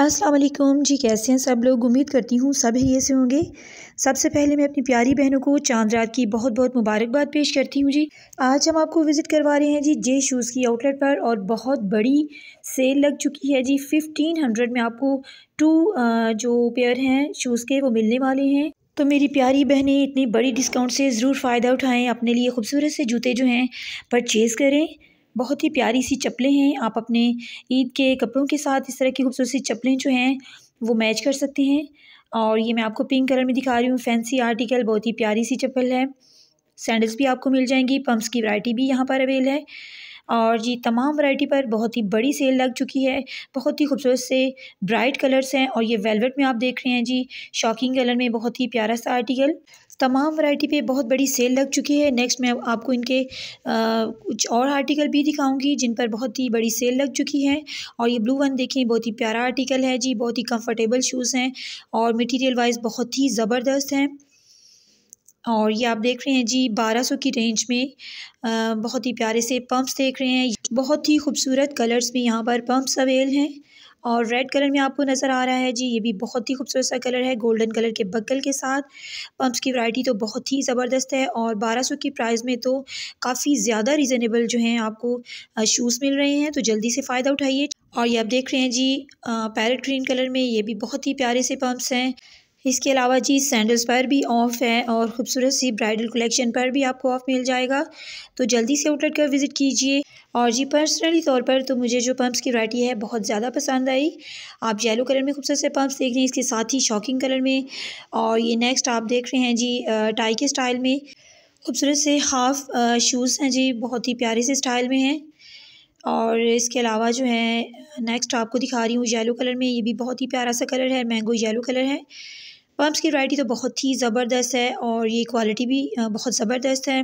अस्सलाम वालेकुम जी कैसे हैं सब लोग उम्मीद करती हूँ सब ही ऐसे होंगे सबसे पहले मैं अपनी प्यारी बहनों को चांद रात की बहुत बहुत मुबारकबाद पेश करती हूँ जी आज हम आपको विज़िट करवा रहे हैं जी जे शूज़ की आउटलेट पर और बहुत बड़ी सेल लग चुकी है जी फिफ्टीन हंड्रेड में आपको टू जो पेयर हैं शूज़ के वो मिलने वाले हैं तो मेरी प्यारी बहनें इतनी बड़ी डिस्काउंट से ज़रूर फ़ायदा उठाएँ अपने लिए खूबसूरत से जूते जो हैं परचेज़ करें बहुत ही प्यारी सी चप्पलें हैं आप अपने ईद के कपड़ों के साथ इस तरह की खूबसूरत सी चप्पलें जो हैं वो मैच कर सकते हैं और ये मैं आपको पिंक कलर में दिखा रही हूँ फैंसी आर्टिकल बहुत ही प्यारी सी चप्पल है सैंडल्स भी आपको मिल जाएंगी पम्प्स की वैरायटी भी यहाँ पर अवेल है और ये तमाम वैरायटी पर बहुत ही बड़ी सेल लग चुकी है बहुत ही खूबसूरत से ब्राइट कलर्स हैं और ये वेलवेट में आप देख रहे हैं जी शॉकिंग कलर में बहुत ही प्यारा सा आर्टिकल तमाम वैरायटी पे बहुत बड़ी सेल लग चुकी है नेक्स्ट मैं आपको इनके आ, कुछ और आर्टिकल भी दिखाऊंगी जिन पर बहुत ही बड़ी सेल लग चुकी है और ये ब्लू वन देखें बहुत ही प्यारा आर्टिकल है जी बहुत ही कंफर्टेबल शूज़ हैं और मटेरियल वाइज बहुत ही ज़बरदस्त हैं और ये आप देख रहे हैं जी 1200 की रेंज में आ, बहुत ही प्यारे से पम्प्स देख रहे हैं बहुत ही खूबसूरत कलर्स में यहाँ पर पम्प्स अवेल हैं और रेड कलर में आपको नज़र आ रहा है जी ये भी बहुत ही खूबसूरत सा कलर है गोल्डन कलर के बगल के साथ पम्प्स की वैरायटी तो बहुत ही ज़बरदस्त है और 1200 की प्राइस में तो काफ़ी ज़्यादा रिजनेबल जो हैं आपको शूज़ मिल रहे हैं तो जल्दी से फ़ायदा उठाइए और ये आप देख रहे हैं जी पैरट ग्रीन कलर में ये भी बहुत ही प्यारे से पम्प्स हैं इसके अलावा जी सैंडल्स पर भी ऑफ़ है और ख़ूबसूरत सी ब्राइडल कलेक्शन पर भी आपको ऑफ़ मिल जाएगा तो जल्दी से आउटलेट का विज़िट कीजिए और जी पर्सनली तौर पर तो मुझे जो पम्प्स की वैरायटी है बहुत ज़्यादा पसंद आई आप येलो कलर में खूबसूरत से पम्प्स देख रहे हैं इसके साथ ही शॉकिंग कलर में और ये नेक्स्ट आप देख रहे हैं जी टाई के स्टाइल में खूबसूरत से हाफ शूज़ हैं जी बहुत ही प्यारे से स्टाइल में हैं और इसके अलावा जो है नेक्स्ट आपको दिखा रही हूँ येलो कलर में ये भी बहुत ही प्यारा सा कलर है मैंगो येलो कलर है पम्प्स की वैरायटी तो बहुत ही ज़बरदस्त है और ये क्वालिटी भी बहुत ज़बरदस्त है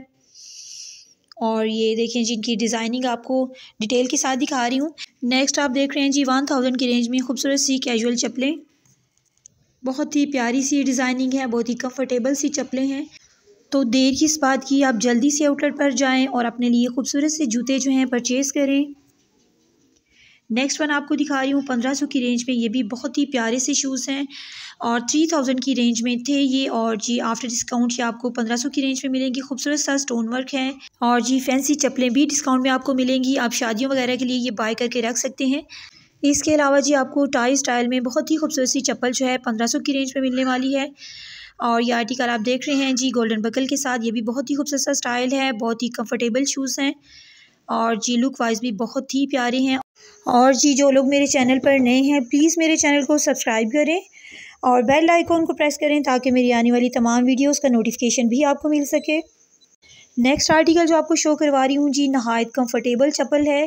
और ये देखें जी इनकी डिज़ाइनिंग आपको डिटेल के साथ दिखा रही हूँ नेक्स्ट आप देख रहे हैं जी वन थाउजेंड की रेंज में खूबसूरत सी कैजुअल चप्पलें बहुत ही प्यारी सी डिज़ाइनिंग है बहुत ही कंफर्टेबल सी चप्पलें हैं तो देर किस बात की आप जल्दी से आउटलेट पर जाएं और अपने लिए खूबसूरत से जूते जो हैं परचेज़ करें नेक्स्ट वन आपको दिखा रही हूँ पंद्रह सौ की रेंज में ये भी बहुत ही प्यारे से शूज़ हैं और थ्री थाउजेंड की रेंज में थे ये और जी आफ्टर डिस्काउंट ये आपको पंद्रह सौ की रेंज में मिलेंगी खूबसूरत सा स्टोन वर्क है और जी फैंसी चप्पलें भी डिस्काउंट में आपको मिलेंगी आप शादियों वगैरह के लिए ये बाय करके रख सकते हैं इसके अलावा जी आपको टाई स्टाइल में बहुत ही खूबसूरत सी चप्पल जो है पंद्रह सौ की रेंज में मिलने वाली है और ये आर्टिकल आप देख रहे हैं जी गोल्डन बकल के साथ ये भी बहुत ही खूबसूरत सा स्टाइल है बहुत ही कम्फर्टेबल शूज़ हैं और जी लुक वाइज भी बहुत ही प्यारे हैं और जी जो लोग मेरे चैनल पर नए हैं प्लीज़ मेरे चैनल को सब्सक्राइब करें और बेल आइकॉन को प्रेस करें ताकि मेरी आने वाली तमाम वीडियोस का नोटिफिकेशन भी आपको मिल सके नेक्स्ट आर्टिकल जो आपको शो करवा रही हूँ जी नहायत कंफर्टेबल चप्पल है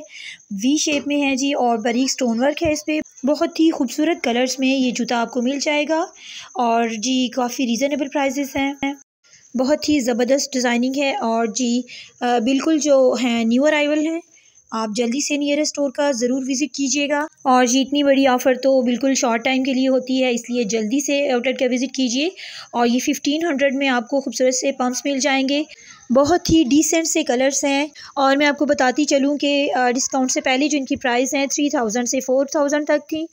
वी शेप में है जी और बरीक स्टोन वर्क है इस पर बहुत ही खूबसूरत कलर्स में ये जूता आपको मिल जाएगा और जी काफ़ी रीज़नेबल प्राइजेस हैं बहुत ही ज़बरदस्त डिज़ाइनिंग है और जी आ, बिल्कुल जो हैं न्यू अराइवल हैं आप जल्दी से नियरेस्ट स्टोर का ज़रूर विज़िट कीजिएगा और जी इतनी बड़ी ऑफ़र तो बिल्कुल शॉर्ट टाइम के लिए होती है इसलिए जल्दी से आउटलेट का विज़िट कीजिए और ये फिफ्टीन हंड्रेड में आपको खूबसूरत से पम्प्स मिल जाएंगे बहुत ही डिसेंट से कलर्स हैं और मैं आपको बताती चलूँ कि डिस्काउंट से पहले जो इनकी प्राइस हैं थ्री थाउजेंड से फोर थाउजेंड तक थी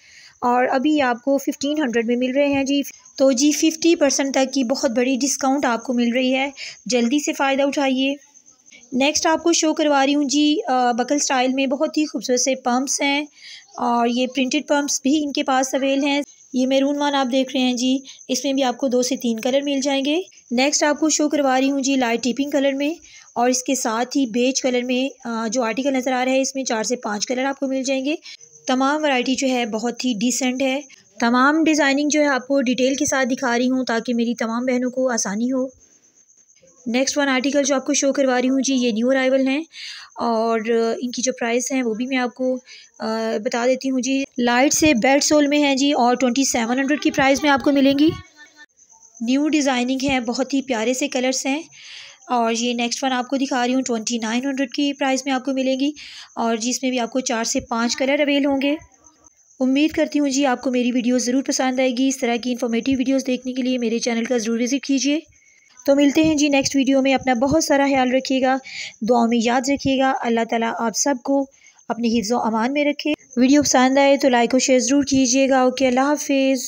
और अभी आपको फिफ्टीन हंड्रेड में मिल रहे हैं जी तो जी फिफ्टी परसेंट तक की बहुत बड़ी डिस्काउंट आपको मिल रही है जल्दी से फ़ायदा उठाइए नेक्स्ट आपको शो करवा रही हूँ जी आ, बकल स्टाइल में बहुत ही खूबसूरत से पम्प्स हैं और ये प्रिंटेड पम्प्स भी इनके पास अवेल हैं ये मेरून वन आप देख रहे हैं जी इसमें भी आपको दो से तीन कलर मिल जाएंगे नेक्स्ट आपको शो करवा रही हूँ जी लाइट टिपिंग कलर में और इसके साथ ही बेज कलर में जो आर्टिकल नज़र आ रहा है इसमें चार से पाँच कलर आपको मिल जाएंगे तमाम वैरायटी जो है बहुत ही डिसेंट है तमाम डिज़ाइनिंग जो है आपको डिटेल के साथ दिखा रही हूँ ताकि मेरी तमाम बहनों को आसानी हो नेक्स्ट वन आर्टिकल जो आपको शो करवा रही हूँ जी ये न्यू अराइवल हैं और इनकी जो प्राइस हैं वो भी मैं आपको आ, बता देती हूँ जी लाइट से बेड सोल में हैं जी और ट्वेंटी सेवन हंड्रेड की प्राइस में आपको मिलेंगी न्यू डिज़ाइनिंग है बहुत ही प्यारे से कलर्स हैं और ये नेक्स्ट वन आपको दिखा रही हूँ ट्वेंटी नाइन हंड्रेड की प्राइस में आपको मिलेंगी और जिसमें भी आपको चार से पाँच कलर अवेल होंगे उम्मीद करती हूँ जी आपको मेरी वीडियो ज़रूर पसंद आएगी इस तरह की इन्फॉर्मेटिव वीडियोज़ देखने के लिए मेरे चैनल का ज़रूर विज़िट कीजिए तो मिलते हैं जी नेक्स्ट वीडियो में अपना बहुत सारा ख्याल रखिएगा दुआ में याद रखिएगा अल्लाह ताला आप सबको अपने हिफ्ज़ अमान में रखे वीडियो पसंद आए तो लाइक और शेयर ज़रूर कीजिएगा ओके अल्लाह हाफिज़